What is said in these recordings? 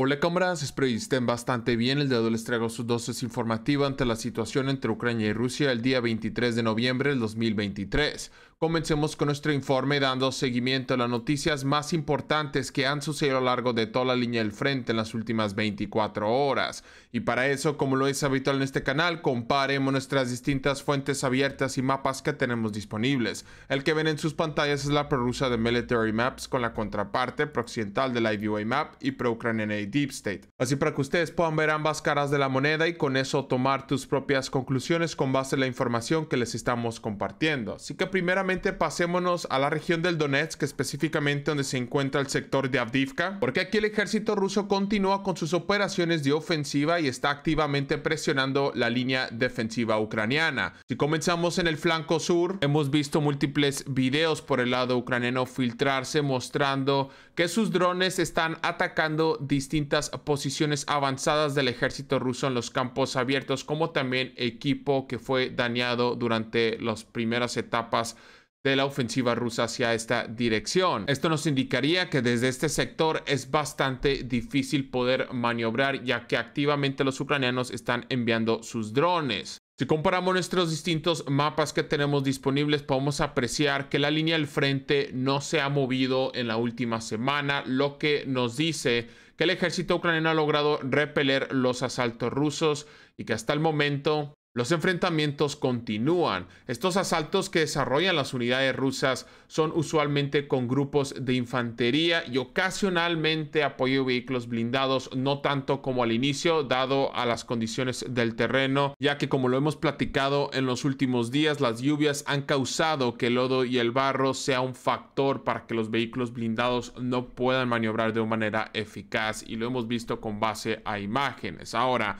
Hola cámaras, espero que estén bastante bien. El día de hoy les traigo su dosis informativa ante la situación entre Ucrania y Rusia el día 23 de noviembre del 2023. Comencemos con nuestro informe dando seguimiento a las noticias más importantes que han sucedido a lo largo de toda la línea del frente en las últimas 24 horas. Y para eso, como lo es habitual en este canal, comparemos nuestras distintas fuentes abiertas y mapas que tenemos disponibles. El que ven en sus pantallas es la prorrusa de Military Maps con la contraparte prooccidental la IVA Map y pro-ucraniana Deep State. Así para que ustedes puedan ver ambas caras de la moneda y con eso tomar tus propias conclusiones con base en la información que les estamos compartiendo. Así que primeramente pasémonos a la región del Donetsk, específicamente donde se encuentra el sector de Avdivka, porque aquí el ejército ruso continúa con sus operaciones de ofensiva y está activamente presionando la línea defensiva ucraniana. Si comenzamos en el flanco sur, hemos visto múltiples videos por el lado ucraniano filtrarse mostrando que sus drones están atacando distintas posiciones avanzadas del ejército ruso en los campos abiertos, como también equipo que fue dañado durante las primeras etapas de la ofensiva rusa hacia esta dirección. Esto nos indicaría que desde este sector es bastante difícil poder maniobrar ya que activamente los ucranianos están enviando sus drones. Si comparamos nuestros distintos mapas que tenemos disponibles, podemos apreciar que la línea del frente no se ha movido en la última semana, lo que nos dice que el ejército ucraniano ha logrado repeler los asaltos rusos y que hasta el momento los enfrentamientos continúan. Estos asaltos que desarrollan las unidades rusas son usualmente con grupos de infantería y ocasionalmente apoyo de vehículos blindados, no tanto como al inicio, dado a las condiciones del terreno, ya que como lo hemos platicado en los últimos días, las lluvias han causado que el lodo y el barro sea un factor para que los vehículos blindados no puedan maniobrar de una manera eficaz y lo hemos visto con base a imágenes. Ahora,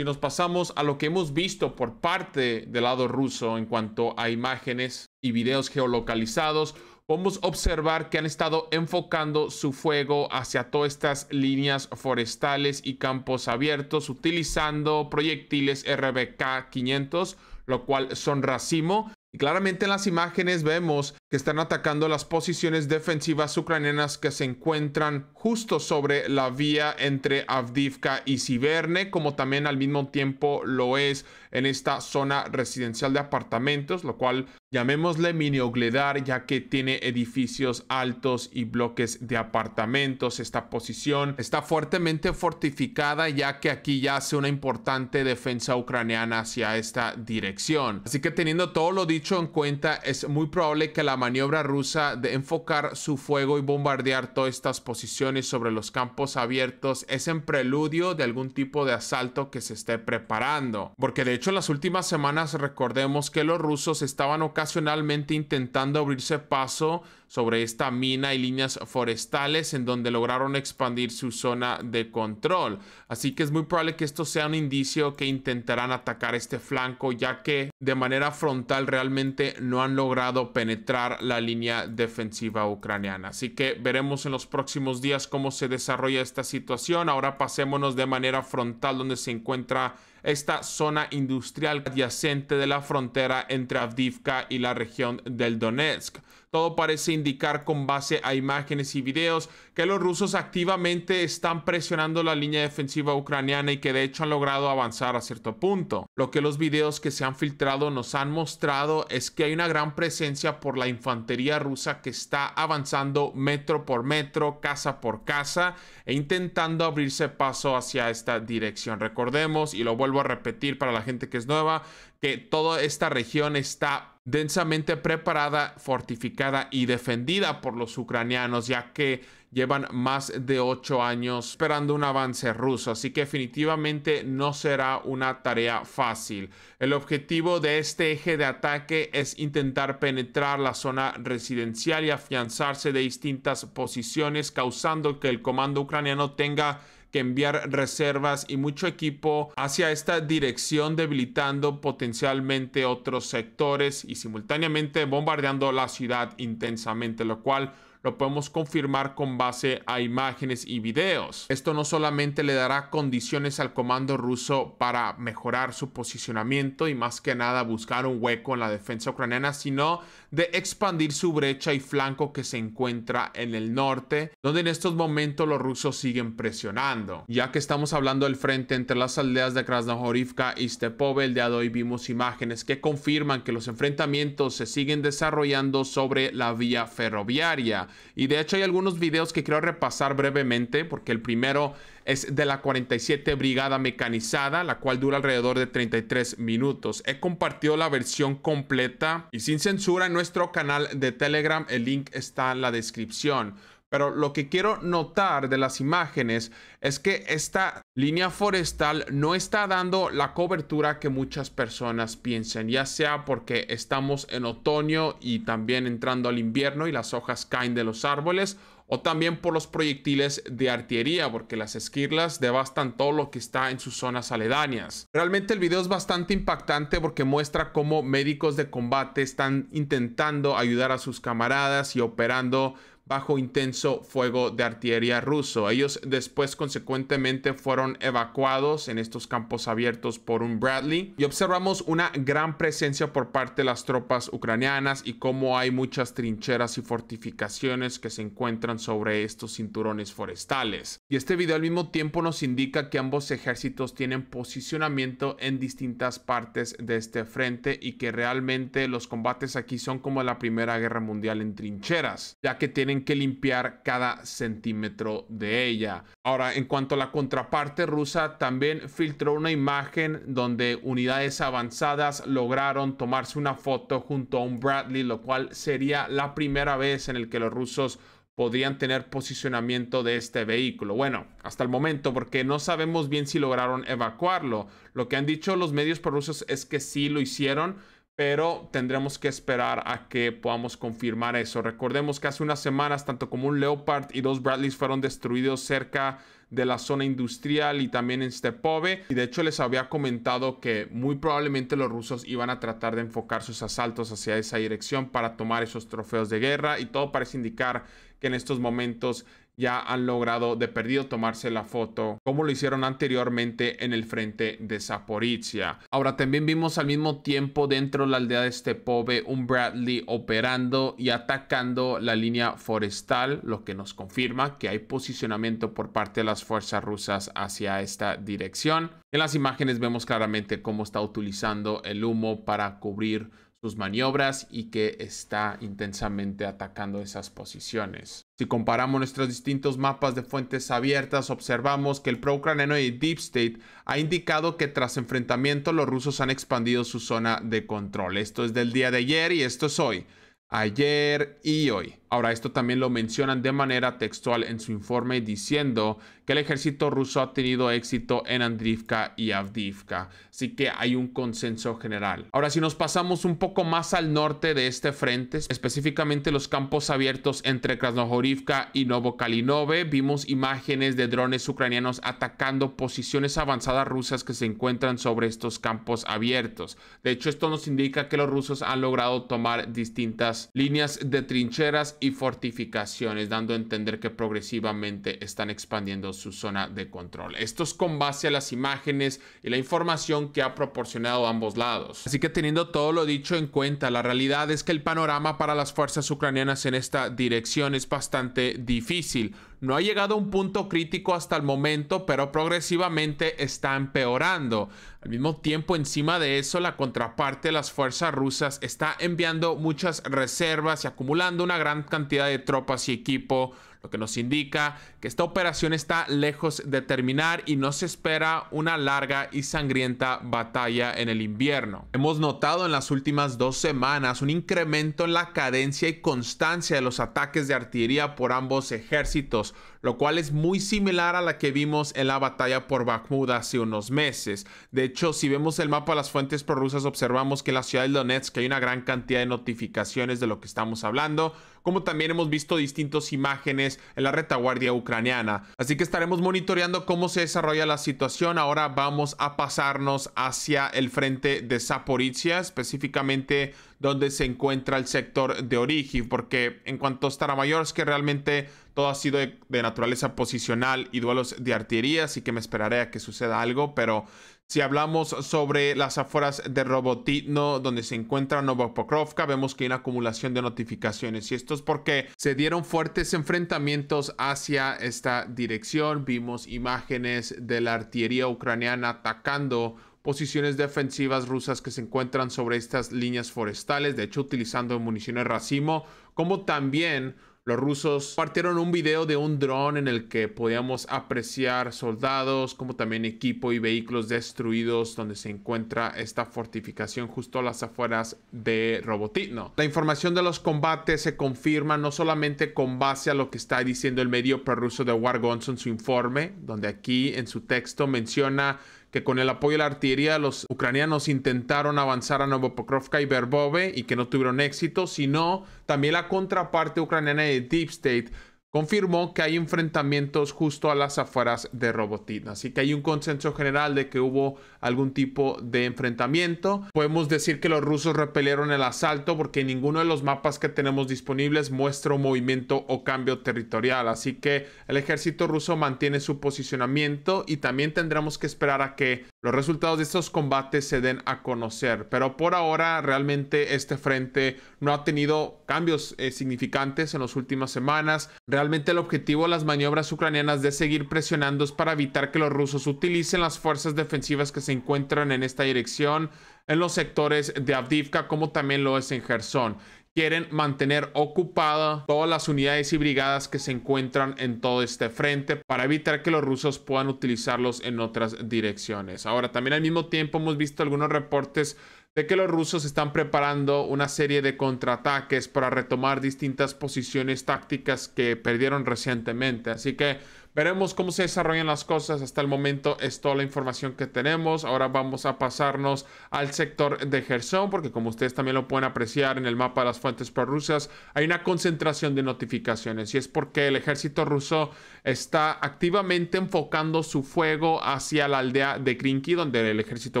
si nos pasamos a lo que hemos visto por parte del lado ruso en cuanto a imágenes y videos geolocalizados, podemos observar que han estado enfocando su fuego hacia todas estas líneas forestales y campos abiertos utilizando proyectiles RBK 500, lo cual son racimo y claramente en las imágenes vemos que están atacando las posiciones defensivas ucranianas que se encuentran justo sobre la vía entre Avdivka y Siberne, como también al mismo tiempo lo es en esta zona residencial de apartamentos, lo cual llamémosle miniogledar ya que tiene edificios altos y bloques de apartamentos. Esta posición está fuertemente fortificada, ya que aquí ya hace una importante defensa ucraniana hacia esta dirección. Así que teniendo todo lo dicho en cuenta, es muy probable que la maniobra rusa de enfocar su fuego y bombardear todas estas posiciones sobre los campos abiertos es en preludio de algún tipo de asalto que se esté preparando. Porque de hecho en las últimas semanas recordemos que los rusos estaban ocasionalmente intentando abrirse paso sobre esta mina y líneas forestales en donde lograron expandir su zona de control. Así que es muy probable que esto sea un indicio que intentarán atacar este flanco ya que de manera frontal realmente no han logrado penetrar la línea defensiva ucraniana. Así que veremos en los próximos días cómo se desarrolla esta situación. Ahora pasémonos de manera frontal donde se encuentra esta zona industrial adyacente de la frontera entre Avdivka y la región del Donetsk. Todo parece indicar con base a imágenes y videos que los rusos activamente están presionando la línea defensiva ucraniana y que de hecho han logrado avanzar a cierto punto. Lo que los videos que se han filtrado nos han mostrado es que hay una gran presencia por la infantería rusa que está avanzando metro por metro, casa por casa e intentando abrirse paso hacia esta dirección. Recordemos, y lo vuelvo a repetir para la gente que es nueva, que toda esta región está densamente preparada, fortificada y defendida por los ucranianos, ya que llevan más de ocho años esperando un avance ruso, así que definitivamente no será una tarea fácil. El objetivo de este eje de ataque es intentar penetrar la zona residencial y afianzarse de distintas posiciones, causando que el comando ucraniano tenga que enviar reservas y mucho equipo hacia esta dirección, debilitando potencialmente otros sectores y simultáneamente bombardeando la ciudad intensamente, lo cual lo podemos confirmar con base a imágenes y videos. Esto no solamente le dará condiciones al comando ruso para mejorar su posicionamiento y más que nada buscar un hueco en la defensa ucraniana, sino de expandir su brecha y flanco que se encuentra en el norte, donde en estos momentos los rusos siguen presionando. Ya que estamos hablando del frente entre las aldeas de Krasnohorivka y Stepov, el día de hoy vimos imágenes que confirman que los enfrentamientos se siguen desarrollando sobre la vía ferroviaria. Y de hecho hay algunos videos que quiero repasar brevemente, porque el primero es de la 47 Brigada Mecanizada, la cual dura alrededor de 33 minutos. He compartido la versión completa y sin censura en nuestro canal de Telegram, el link está en la descripción. Pero lo que quiero notar de las imágenes es que esta línea forestal no está dando la cobertura que muchas personas piensan, ya sea porque estamos en otoño y también entrando al invierno y las hojas caen de los árboles, o también por los proyectiles de artillería, porque las esquirlas devastan todo lo que está en sus zonas aledañas. Realmente el video es bastante impactante porque muestra cómo médicos de combate están intentando ayudar a sus camaradas y operando bajo intenso fuego de artillería ruso. Ellos después consecuentemente fueron evacuados en estos campos abiertos por un Bradley y observamos una gran presencia por parte de las tropas ucranianas y cómo hay muchas trincheras y fortificaciones que se encuentran sobre estos cinturones forestales. Y este video al mismo tiempo nos indica que ambos ejércitos tienen posicionamiento en distintas partes de este frente y que realmente los combates aquí son como la Primera Guerra Mundial en trincheras, ya que tienen que limpiar cada centímetro de ella. Ahora, en cuanto a la contraparte rusa, también filtró una imagen donde unidades avanzadas lograron tomarse una foto junto a un Bradley, lo cual sería la primera vez en el que los rusos podrían tener posicionamiento de este vehículo. Bueno, hasta el momento, porque no sabemos bien si lograron evacuarlo. Lo que han dicho los medios rusos es que sí lo hicieron, pero tendremos que esperar a que podamos confirmar eso. Recordemos que hace unas semanas tanto como un Leopard y dos Bradleys fueron destruidos cerca de la zona industrial y también en Stepove. Y de hecho les había comentado que muy probablemente los rusos iban a tratar de enfocar sus asaltos hacia esa dirección para tomar esos trofeos de guerra y todo parece indicar que en estos momentos ya han logrado de perdido tomarse la foto como lo hicieron anteriormente en el frente de Zaporizhia. Ahora también vimos al mismo tiempo dentro de la aldea de Stepove un Bradley operando y atacando la línea forestal, lo que nos confirma que hay posicionamiento por parte de las fuerzas rusas hacia esta dirección. En las imágenes vemos claramente cómo está utilizando el humo para cubrir sus maniobras y que está intensamente atacando esas posiciones. Si comparamos nuestros distintos mapas de fuentes abiertas, observamos que el pro-ucraniano y Deep State ha indicado que tras enfrentamiento los rusos han expandido su zona de control. Esto es del día de ayer y esto es hoy ayer y hoy. Ahora, esto también lo mencionan de manera textual en su informe diciendo que el ejército ruso ha tenido éxito en Andrivka y Avdivka, así que hay un consenso general. Ahora, si nos pasamos un poco más al norte de este frente, específicamente los campos abiertos entre Krasnohorivka y Novokalinove, vimos imágenes de drones ucranianos atacando posiciones avanzadas rusas que se encuentran sobre estos campos abiertos. De hecho, esto nos indica que los rusos han logrado tomar distintas líneas de trincheras y fortificaciones, dando a entender que progresivamente están expandiendo su zona de control. Esto es con base a las imágenes y la información que ha proporcionado ambos lados. Así que teniendo todo lo dicho en cuenta, la realidad es que el panorama para las fuerzas ucranianas en esta dirección es bastante difícil no ha llegado a un punto crítico hasta el momento, pero progresivamente está empeorando. Al mismo tiempo, encima de eso, la contraparte de las fuerzas rusas está enviando muchas reservas y acumulando una gran cantidad de tropas y equipo lo que nos indica que esta operación está lejos de terminar y no se espera una larga y sangrienta batalla en el invierno. Hemos notado en las últimas dos semanas un incremento en la cadencia y constancia de los ataques de artillería por ambos ejércitos, lo cual es muy similar a la que vimos en la batalla por Bakhmut hace unos meses. De hecho, si vemos el mapa de las fuentes prorrusas, observamos que en la ciudad de Donetsk hay una gran cantidad de notificaciones de lo que estamos hablando, como también hemos visto distintas imágenes en la retaguardia ucraniana. Así que estaremos monitoreando cómo se desarrolla la situación. Ahora vamos a pasarnos hacia el frente de Zaporizhia, específicamente donde se encuentra el sector de Origiv, porque en cuanto a Staramayorsk, que realmente todo ha sido de, naturaleza posicional y duelos de artillería, así que me esperaré a que suceda algo, pero si hablamos sobre las afueras de Robotitno, donde se encuentra Novopokrovka, vemos que hay una acumulación de notificaciones y esto es porque se dieron fuertes enfrentamientos hacia esta dirección. Vimos imágenes de la artillería ucraniana atacando posiciones defensivas rusas que se encuentran sobre estas líneas forestales, de hecho utilizando municiones racimo, como también los rusos partieron un video de un dron en el que podíamos apreciar soldados, como también equipo y vehículos destruidos donde se encuentra esta fortificación justo a las afueras de Robotitno. La información de los combates se confirma no solamente con base a lo que está diciendo el medio prorruso de War su informe, donde aquí en su texto menciona que con el apoyo de la artillería los ucranianos intentaron avanzar a Novopokrovka y Verbove y que no tuvieron éxito, sino también la contraparte ucraniana de Deep State confirmó que hay enfrentamientos justo a las afueras de Robotin. Así que hay un consenso general de que hubo algún tipo de enfrentamiento. Podemos decir que los rusos repelieron el asalto porque ninguno de los mapas que tenemos disponibles muestra un movimiento o cambio territorial. Así que el ejército ruso mantiene su posicionamiento y también tendremos que esperar a que los resultados de estos combates se den a conocer, pero por ahora realmente este frente no ha tenido cambios eh, significantes en las últimas semanas. Realmente el objetivo de las maniobras ucranianas de seguir presionando es para evitar que los rusos utilicen las fuerzas defensivas que se encuentran en esta dirección en los sectores de Avdivka como también lo es en Gerson quieren mantener ocupada todas las unidades y brigadas que se encuentran en todo este frente para evitar que los rusos puedan utilizarlos en otras direcciones. Ahora, también al mismo tiempo hemos visto algunos reportes de que los rusos están preparando una serie de contraataques para retomar distintas posiciones tácticas que perdieron recientemente. Así que Veremos cómo se desarrollan las cosas. Hasta el momento es toda la información que tenemos. Ahora vamos a pasarnos al sector de Gerson, porque como ustedes también lo pueden apreciar en el mapa de las fuentes prorrusas, hay una concentración de notificaciones y es porque el ejército ruso está activamente enfocando su fuego hacia la aldea de Krinky, donde el ejército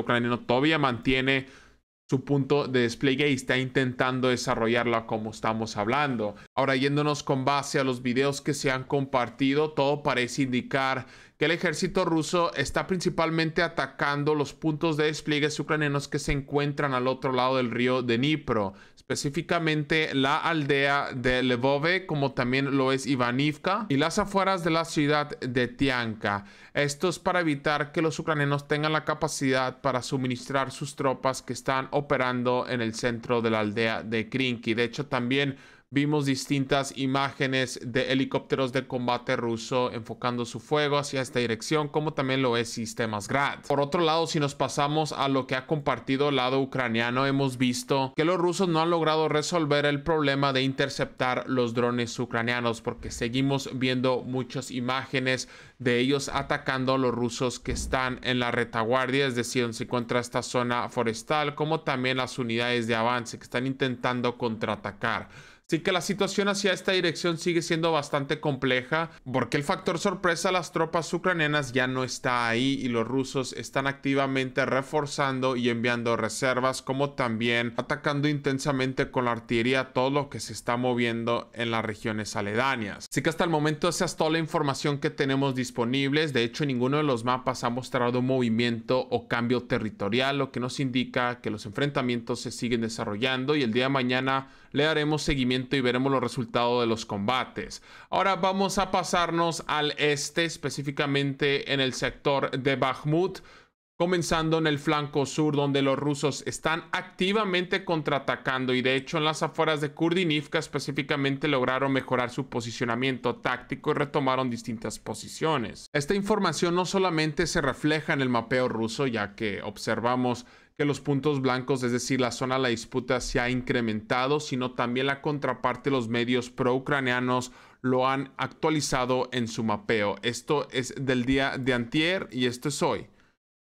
ucraniano todavía mantiene su punto de despliegue y está intentando desarrollarla como estamos hablando. Ahora yéndonos con base a los videos que se han compartido, todo parece indicar que el ejército ruso está principalmente atacando los puntos de despliegue ucranianos que se encuentran al otro lado del río de Dnipro específicamente la aldea de Lebove, como también lo es Ivanivka, y las afueras de la ciudad de Tianka. Esto es para evitar que los ucranianos tengan la capacidad para suministrar sus tropas que están operando en el centro de la aldea de Krinki. De hecho, también Vimos distintas imágenes de helicópteros de combate ruso enfocando su fuego hacia esta dirección, como también lo es sistemas Grad. Por otro lado, si nos pasamos a lo que ha compartido el lado ucraniano, hemos visto que los rusos no han logrado resolver el problema de interceptar los drones ucranianos, porque seguimos viendo muchas imágenes de ellos atacando a los rusos que están en la retaguardia, es decir, donde se encuentra esta zona forestal, como también las unidades de avance que están intentando contraatacar. Así que la situación hacia esta dirección sigue siendo bastante compleja porque el factor sorpresa a las tropas ucranianas ya no está ahí y los rusos están activamente reforzando y enviando reservas como también atacando intensamente con la artillería todo lo que se está moviendo en las regiones aledañas. Así que hasta el momento esa es toda la información que tenemos disponibles. De hecho, ninguno de los mapas ha mostrado movimiento o cambio territorial, lo que nos indica que los enfrentamientos se siguen desarrollando y el día de mañana le daremos seguimiento y veremos los resultados de los combates. Ahora vamos a pasarnos al este, específicamente en el sector de Bakhmut comenzando en el flanco sur donde los rusos están activamente contraatacando y de hecho en las afueras de Kurdinivka específicamente lograron mejorar su posicionamiento táctico y retomaron distintas posiciones. Esta información no solamente se refleja en el mapeo ruso ya que observamos que los puntos blancos, es decir, la zona de la disputa se ha incrementado, sino también la contraparte, los medios pro-ucranianos lo han actualizado en su mapeo. Esto es del día de antier y esto es hoy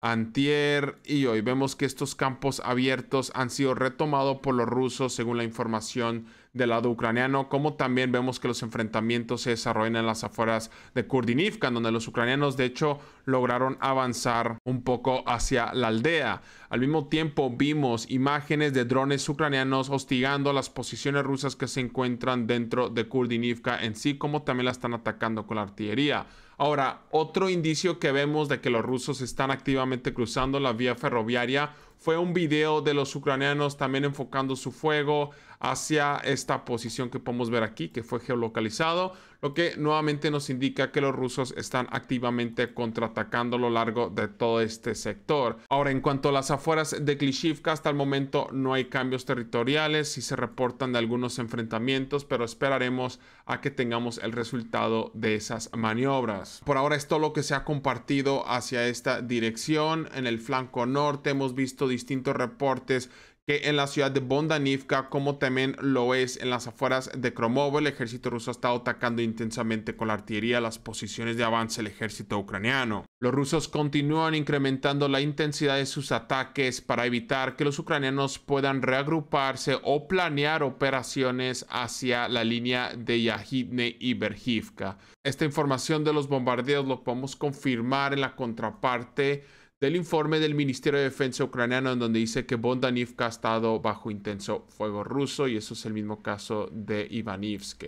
antier y hoy vemos que estos campos abiertos han sido retomados por los rusos según la información del lado ucraniano, como también vemos que los enfrentamientos se desarrollan en las afueras de Kurdinivka, donde los ucranianos de hecho lograron avanzar un poco hacia la aldea. Al mismo tiempo vimos imágenes de drones ucranianos hostigando las posiciones rusas que se encuentran dentro de Kurdinivka en sí, como también la están atacando con la artillería. Ahora, otro indicio que vemos de que los rusos están activamente cruzando la vía ferroviaria fue un video de los ucranianos también enfocando su fuego hacia esta posición que podemos ver aquí, que fue geolocalizado lo que nuevamente nos indica que los rusos están activamente contraatacando a lo largo de todo este sector. Ahora, en cuanto a las afueras de Klishivka, hasta el momento no hay cambios territoriales, sí se reportan de algunos enfrentamientos, pero esperaremos a que tengamos el resultado de esas maniobras. Por ahora es todo lo que se ha compartido hacia esta dirección. En el flanco norte hemos visto distintos reportes en la ciudad de Bondanivka, como también lo es en las afueras de Kromovo, el ejército ruso ha estado atacando intensamente con la artillería las posiciones de avance del ejército ucraniano. Los rusos continúan incrementando la intensidad de sus ataques para evitar que los ucranianos puedan reagruparse o planear operaciones hacia la línea de Yahidne y berhivka Esta información de los bombardeos lo podemos confirmar en la contraparte del informe del Ministerio de Defensa ucraniano en donde dice que Bondanivka ha estado bajo intenso fuego ruso y eso es el mismo caso de Ivanivsk.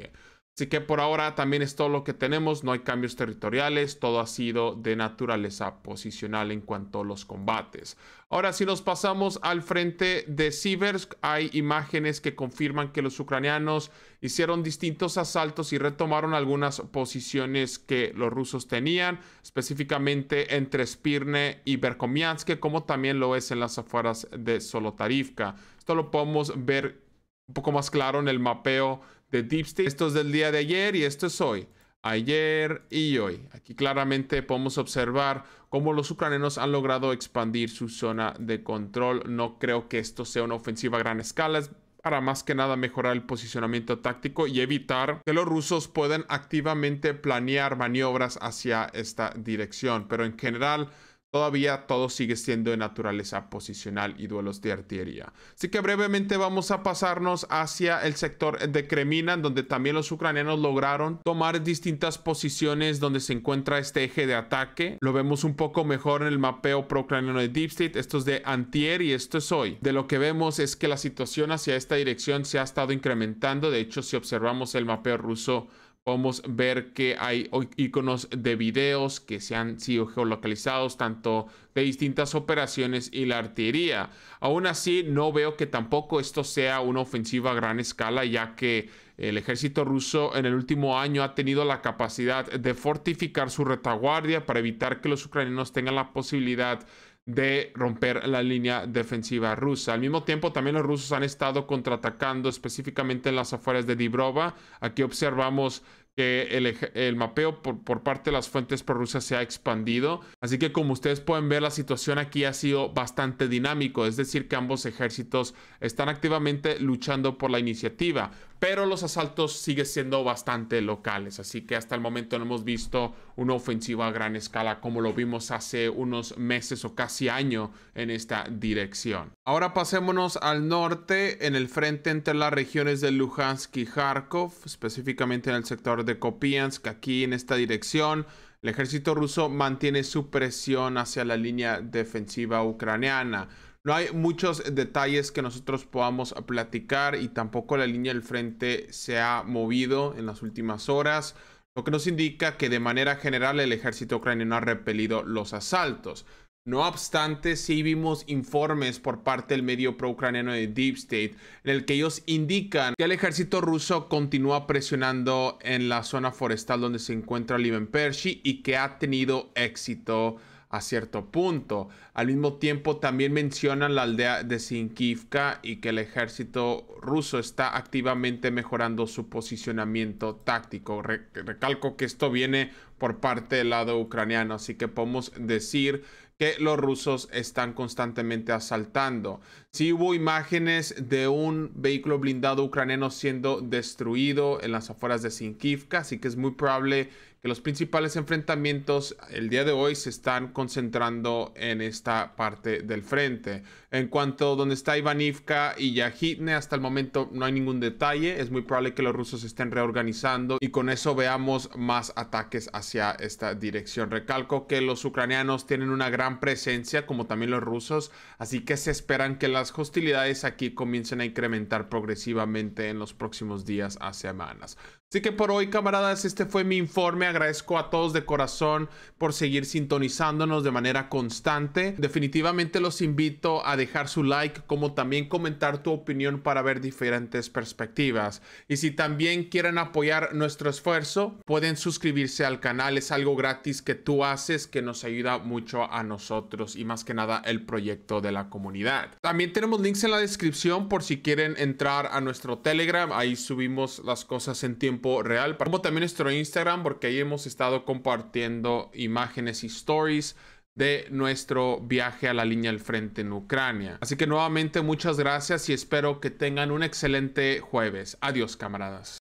Así que por ahora también es todo lo que tenemos, no hay cambios territoriales, todo ha sido de naturaleza posicional en cuanto a los combates. Ahora si nos pasamos al frente de Siversk, hay imágenes que confirman que los ucranianos hicieron distintos asaltos y retomaron algunas posiciones que los rusos tenían, específicamente entre Spirne y Berkomiansk, como también lo es en las afueras de Solotarivka. Esto lo podemos ver un poco más claro en el mapeo de Deep Esto es del día de ayer y esto es hoy. Ayer y hoy. Aquí claramente podemos observar cómo los ucranianos han logrado expandir su zona de control. No creo que esto sea una ofensiva a gran escala. Es para más que nada mejorar el posicionamiento táctico y evitar que los rusos puedan activamente planear maniobras hacia esta dirección. Pero en general, Todavía todo sigue siendo de naturaleza posicional y duelos de artillería. Así que brevemente vamos a pasarnos hacia el sector de Kremina, donde también los ucranianos lograron tomar distintas posiciones donde se encuentra este eje de ataque. Lo vemos un poco mejor en el mapeo pro-ucraniano de Deep Street. Esto es de Antier y esto es hoy. De lo que vemos es que la situación hacia esta dirección se ha estado incrementando. De hecho, si observamos el mapeo ruso podemos ver que hay iconos de videos que se han sido geolocalizados tanto de distintas operaciones y la artillería. Aún así, no veo que tampoco esto sea una ofensiva a gran escala, ya que el ejército ruso en el último año ha tenido la capacidad de fortificar su retaguardia para evitar que los ucranianos tengan la posibilidad de de romper la línea defensiva rusa. Al mismo tiempo, también los rusos han estado contraatacando específicamente en las afueras de Dibrova. Aquí observamos que el, mapeo por, por, parte de las fuentes prorrusas se ha expandido. Así que como ustedes pueden ver, la situación aquí ha sido bastante dinámico, es decir, que ambos ejércitos están activamente luchando por la iniciativa pero los asaltos siguen siendo bastante locales, así que hasta el momento no hemos visto una ofensiva a gran escala como lo vimos hace unos meses o casi año en esta dirección. Ahora pasémonos al norte, en el frente entre las regiones de Luhansk y Kharkov, específicamente en el sector de Kopiansk, aquí en esta dirección. El ejército ruso mantiene su presión hacia la línea defensiva ucraniana. No hay muchos detalles que nosotros podamos platicar y tampoco la línea del frente se ha movido en las últimas horas, lo que nos indica que de manera general el ejército ucraniano ha repelido los asaltos. No obstante, sí vimos informes por parte del medio pro-ucraniano de Deep State en el que ellos indican que el ejército ruso continúa presionando en la zona forestal donde se encuentra Persi y que ha tenido éxito a cierto punto. Al mismo tiempo también mencionan la aldea de Sinkivka y que el ejército ruso está activamente mejorando su posicionamiento táctico. recalco que esto viene por parte del lado ucraniano, así que podemos decir que los rusos están constantemente asaltando. Sí hubo imágenes de un vehículo blindado ucraniano siendo destruido en las afueras de Sinkivka, así que es muy probable que los principales enfrentamientos el día de hoy se están concentrando en esta parte del frente. En cuanto a donde está Ivanivka y Yahidne, hasta el momento no hay ningún detalle. Es muy probable que los rusos estén reorganizando y con eso veamos más ataques hacia esta dirección. Recalco que los ucranianos tienen una gran presencia, como también los rusos, así que se esperan que las las hostilidades aquí comienzan a incrementar progresivamente en los próximos días a semanas. Así que por hoy, camaradas, este fue mi informe. Agradezco a todos de corazón por seguir sintonizándonos de manera constante. Definitivamente los invito a dejar su like, como también comentar tu opinión para ver diferentes perspectivas. Y si también quieren apoyar nuestro esfuerzo, pueden suscribirse al canal. Es algo gratis que tú haces que nos ayuda mucho a nosotros y más que nada el proyecto de la comunidad. También tenemos links en la descripción por si quieren entrar a nuestro Telegram. Ahí subimos las cosas en tiempo real. Como también nuestro Instagram, porque ahí hemos estado compartiendo imágenes y stories de nuestro viaje a la línea del frente en Ucrania. Así que nuevamente muchas gracias y espero que tengan un excelente jueves. Adiós camaradas.